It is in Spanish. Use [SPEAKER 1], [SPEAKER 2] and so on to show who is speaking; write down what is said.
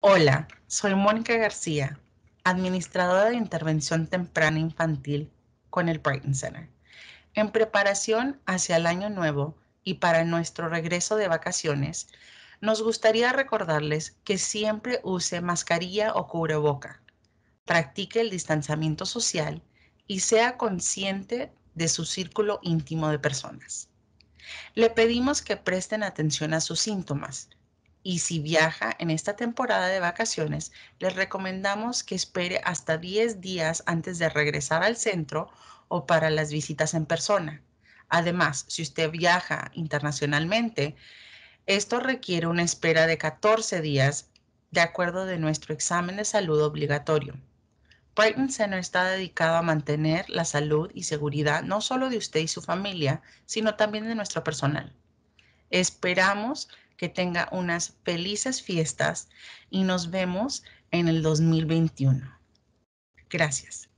[SPEAKER 1] Hola,
[SPEAKER 2] soy Mónica García, administradora de intervención temprana infantil con el Brighton Center. En preparación hacia el año nuevo y para nuestro regreso de vacaciones, nos gustaría recordarles que siempre use mascarilla o cubreboca, practique el distanciamiento social y sea consciente de su círculo íntimo de personas. Le pedimos que presten atención a sus síntomas y si viaja en esta temporada de vacaciones, les recomendamos que espere hasta 10 días antes de regresar al centro o para las visitas en persona. Además, si usted viaja internacionalmente, esto requiere una espera de 14 días de acuerdo de nuestro examen de salud obligatorio. Brighton Center está dedicado a mantener la salud y seguridad no solo de usted y su familia, sino también de nuestro personal. Esperamos que tenga unas felices fiestas y nos vemos en el 2021. Gracias.